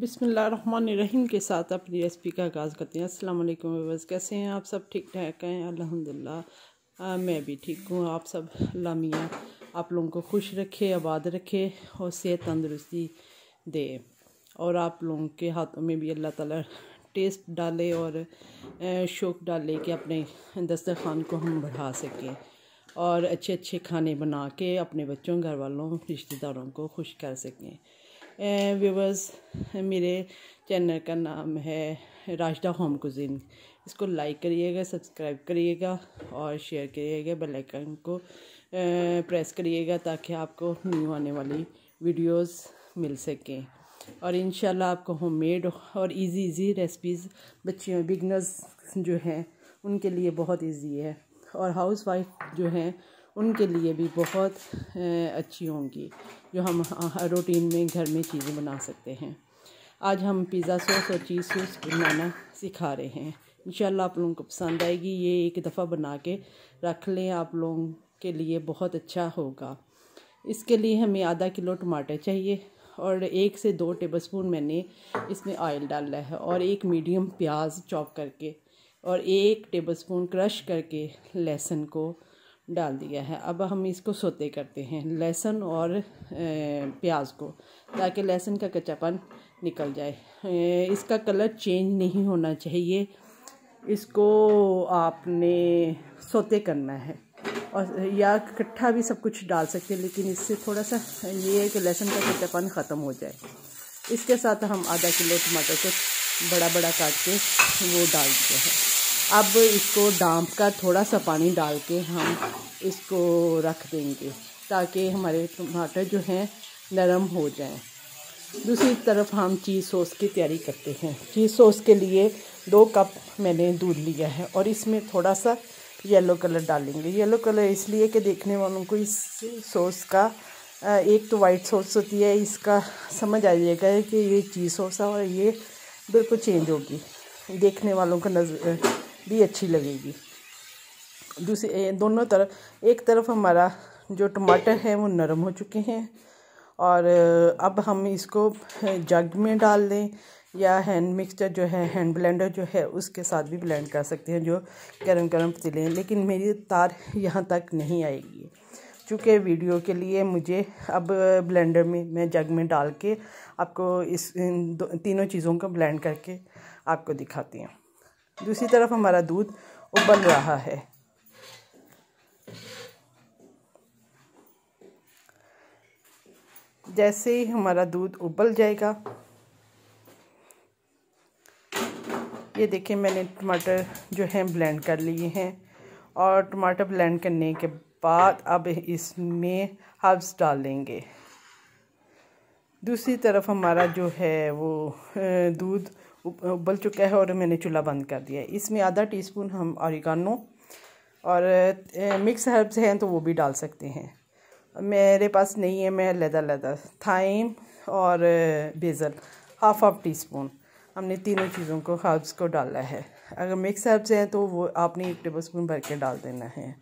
बिसमीम के साथ अपनी रेसिपी का आगाज़ करते हैं अस्सलाम वालेकुम व्यवर्स कैसे हैं आप सब ठीक ठाक हैं अल्हम्दुलिल्लाह मैं भी ठीक हूँ आप सब लामिया आप लोगों को खुश रखे आबाद रखे और सेहत तंदरुस्ती दे और आप लोगों के हाथों में भी अल्लाह ताला टेस्ट डाले और शौक़ डाले कि अपने दस्तरखान को हम बढ़ा सकें और अच्छे अच्छे खाने बना के अपने बच्चों घर वालों रिश्तेदारों को खुश कर सकें व्यूवर्स eh, मेरे चैनल का नाम है राशदा होम कुजिन इसको लाइक करिएगा सब्सक्राइब करिएगा और शेयर करिएगा बेल आइकन को प्रेस eh, करिएगा ताकि आपको न्यू आने वाली वीडियोस मिल सकें और इन आपको होम मेड और इजी इजी रेसिपीज़ बच्चियों बिगनर्स जो हैं उनके लिए बहुत इजी है और हाउस वाइफ जो हैं उनके लिए भी बहुत eh, अच्छी होंगी जो हम रूटीन में घर में चीज़ें बना सकते हैं आज हम पिज़्ज़ा सॉस और चीज़ सॉस बनाना सिखा रहे हैं इन आप लोगों को पसंद आएगी ये एक दफ़ा बना के रख लें आप लोगों के लिए बहुत अच्छा होगा इसके लिए हमें आधा किलो टमाटर चाहिए और एक से दो टेबलस्पून मैंने इसमें ऑयल डाला है और एक मीडियम प्याज चॉप करके और एक टेबलस्पून क्रश करके लहसुन को डाल दिया है अब हम इसको सोते करते हैं लहसुन और प्याज को ताकि लहसुन का कच्चापन निकल जाए इसका कलर चेंज नहीं होना चाहिए इसको आपने सोते करना है और या इकट्ठा भी सब कुछ डाल सकते हैं लेकिन इससे थोड़ा सा ये है कि लहसुन का कच्चापन ख़त्म हो जाए इसके साथ हम आधा किलो टमाटर को बड़ा बड़ा काट के वो डाल दिया है अब इसको डांप का थोड़ा सा पानी डाल के हम इसको रख देंगे ताकि हमारे टमाटर जो हैं नरम हो जाएं दूसरी तरफ हम चीज़ सॉस की तैयारी करते हैं चीज़ सॉस के लिए दो कप मैंने दूध लिया है और इसमें थोड़ा सा येलो कलर डालेंगे येलो कलर इसलिए कि देखने वालों को इस सॉस का एक तो वाइट सॉस होती है इसका समझ आ जाएगा कि ये चीज़ सॉस है और ये बिल्कुल चेंज होगी देखने वालों का नज़र भी अच्छी लगेगी दूसरी दोनों तरफ एक तरफ हमारा जो टमाटर है वो नरम हो चुके हैं और अब हम इसको जग में डाल दें या हैंड मिक्सचर जो है हैंड ब्लेंडर जो है उसके साथ भी ब्लेंड कर सकते हैं जो गर्म गर्म पतीले हैं लेकिन मेरी तार यहाँ तक नहीं आएगी चूँकि वीडियो के लिए मुझे अब ब्लेंडर में मैं जग में डाल के आपको इस इन तीनों चीज़ों को ब्लेंड करके आपको दिखाती हूँ दूसरी तरफ हमारा दूध उबल रहा है जैसे ही हमारा दूध उबल जाएगा ये देखिए मैंने टमाटर जो हैं ब्लेंड कर लिए हैं और टमाटर ब्लेंड करने के बाद अब इसमें हर्ब्स डाल देंगे दूसरी तरफ हमारा जो है वो दूध उबल चुका है और मैंने चूल्हा बंद कर दिया है इसमें आधा टीस्पून हम औरिगानो और मिक्स हर्ब्स हैं तो वो भी डाल सकते हैं मेरे पास नहीं है मैं लदा लदा थाइम और basil half half teaspoon हमने तीनों चीज़ों को हर्ब्स को डाला है अगर मिक्स हर्ब्स हैं तो वो आपने एक टेबल स्पून भर के डाल देना है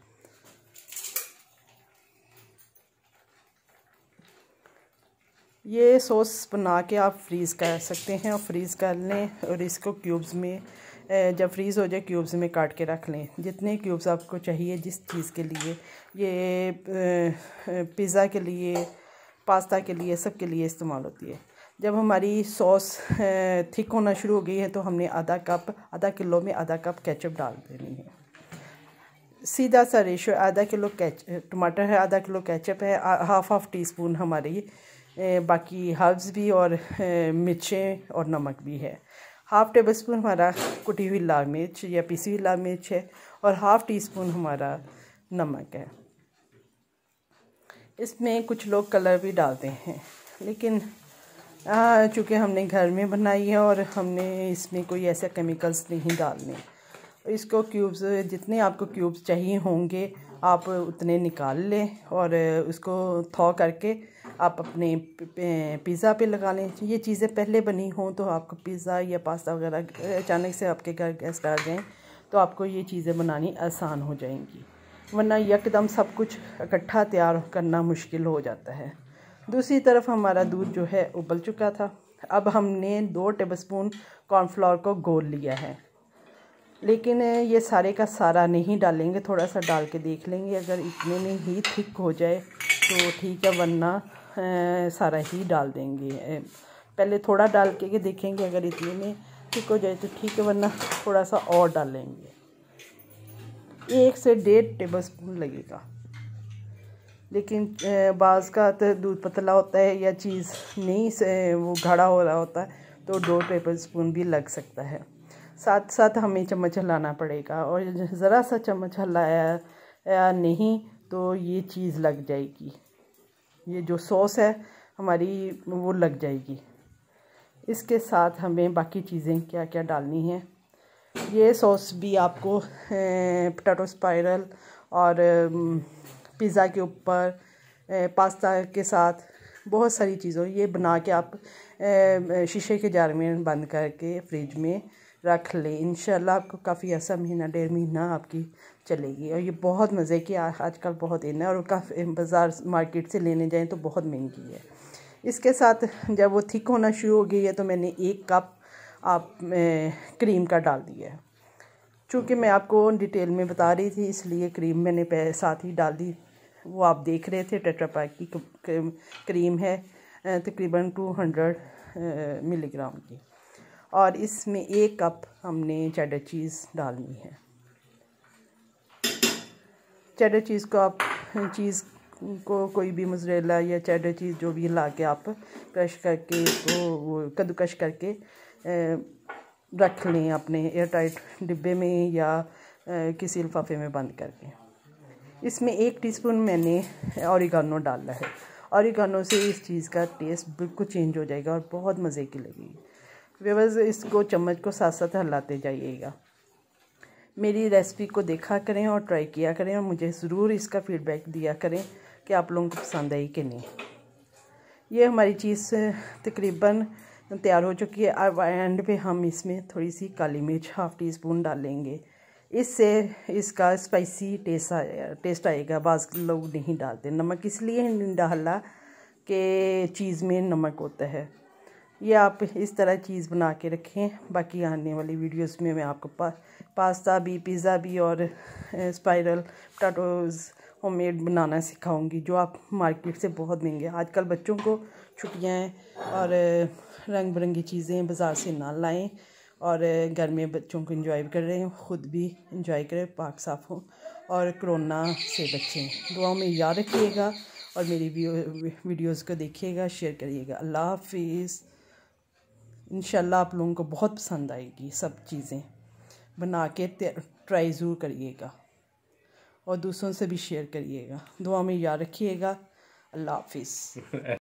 ये सॉस बना के आप फ्रीज़ कर सकते हैं और फ्रीज़ कर लें और इसको क्यूब्स में जब फ्रीज़ हो जाए क्यूब्स में काट के रख लें जितने क्यूब्स आपको चाहिए जिस चीज़ के लिए ये पिज़्ज़ा के लिए पास्ता के लिए सब के लिए इस्तेमाल होती है जब हमारी सॉस थिक होना शुरू हो गई है तो हमने आधा कप आधा किलो में आधा कप केचप डाल देनी है सीधा सा रेशो आधा किलो कैच टमाटर है आधा किलो कैचप है हाफ हाफ टी स्पून हमारी बाकी हर्ब्स भी और मिर्चें और नमक भी है हाफ़ टेबल स्पून हमारा कुटी हुई लाल मिर्च या पीसी हुई लाल मिर्च है और हाफ़ टी स्पून हमारा नमक है इसमें कुछ लोग कलर भी डालते हैं लेकिन चूँकि हमने घर में बनाई है और हमने इसमें कोई ऐसा केमिकल्स नहीं डालने इसको क्यूब्स जितने आपको क्यूब्स चाहिए होंगे आप उतने निकाल लें और उसको थॉ करके आप अपने पिज़्ज़ा पे लगा लें ये चीज़ें पहले बनी हों तो आपको पिज़्ज़ा या पास्ता वगैरह अचानक से आपके घर गेस्ट आ जाएँ तो आपको ये चीज़ें बनानी आसान हो जाएंगी वरना यकदम सब कुछ इकट्ठा तैयार करना मुश्किल हो जाता है दूसरी तरफ हमारा दूध जो है उबल चुका था अब हमने दो टेबलस्पून कॉर्नफ्लावर को गोल लिया है लेकिन ये सारे का सारा नहीं डालेंगे थोड़ा सा डाल के देख लेंगे अगर इतने में ही थिक हो जाए तो ठीक है वरना सारा ही डाल देंगे पहले थोड़ा डाल के, के देखेंगे अगर इतने में ठीक हो जाए तो ठीक है वरना थोड़ा सा और डालेंगे एक से डेढ़ टेबल स्पून लगेगा लेकिन बाज़ का तो दूध पतला होता है या चीज़ नहीं से वो घड़ा हो रहा होता है तो दो टेबल स्पून भी लग सकता है साथ साथ हमें चम्मच हिलाना पड़ेगा और ज़रा सा चम्मच हिलाया नहीं तो ये चीज़ लग जाएगी ये जो सॉस है हमारी वो लग जाएगी इसके साथ हमें बाकी चीज़ें क्या क्या डालनी है ये सॉस भी आपको पटाटो स्पाइरल और पिज़्ज़ा के ऊपर पास्ता के साथ बहुत सारी चीज़ों ये बना के आप शीशे के जार में बंद करके फ्रिज में रख लें इन आपको काफ़ी ऐसा महीना डेढ़ महीना आपकी चलेगी और ये बहुत मज़े की आजकल बहुत इन है और काफ़ी बाज़ार मार्केट से लेने जाएँ तो बहुत महंगी है इसके साथ जब वो थिक होना शुरू हो गई है तो मैंने एक कप आप क्रीम का डाल दिया है चूँकि मैं आपको डिटेल में बता रही थी इसलिए क्रीम मैंने साथ ही डाल दी वो आप देख रहे थे टेट्रापैक की क्रीम है तकरीबन टू हंड्रेड मिलीग्राम की और इसमें एक कप हमने चेडर चीज़ डालनी है चैडर चीज़ को आप चीज़ को कोई भी मुजरेला या चैडर चीज़ जो भी ला के आप क्रश करके तो वो कद्दूकश करके रख लें अपने एयर टाइट डिब्बे में या किसी लिफाफे में बंद करके इसमें एक टीस्पून मैंने औरिगानो डाला है औरिगानो से इस चीज़ का टेस्ट बिल्कुल चेंज हो जाएगा और बहुत मज़े की लगेगी व्यवर्स इसको चम्मच को साथ साथ हिलाते जाइएगा मेरी रेसिपी को देखा करें और ट्राई किया करें और मुझे ज़रूर इसका फीडबैक दिया करें कि आप लोगों को पसंद आई कि नहीं ये हमारी चीज़ तकरीबन तैयार हो चुकी है अब एंड पे हम इसमें थोड़ी सी काली मिर्च हाफ़ टी स्पून डालेंगे इससे इसका स्पाइसी टेस्ट आएगा टेस्ट आएगा बाज लोग नहीं डालते नमक इसलिए नहीं डाला कि चीज़ में नमक होता है ये आप इस तरह चीज़ बना के रखें बाकी आने वाली वीडियोस में मैं आपको पा, पास्ता भी पिज़्ज़ा भी और स्पाइरल पटाटोज़ होममेड बनाना सिखाऊंगी जो आप मार्केट से बहुत महंगे आजकल बच्चों को छुट्टियाँ और रंग बिरंगी चीज़ें बाज़ार से ना लाएं और घर में बच्चों को इंजॉय कर रहे हैं ख़ुद भी इंजॉय करें पाक साफ़ हो और कोरोना से बचें दुआ में याद रखिएगा और मेरी वीडियोज़ को देखिएगा शेयर करिएगा अल्लाह हाफिज़ इन आप लोगों को बहुत पसंद आएगी सब चीज़ें बना के ट्राई ज़रूर करिएगा और दूसरों से भी शेयर करिएगा दुआ में याद रखिएगा अल्लाह हाफिज़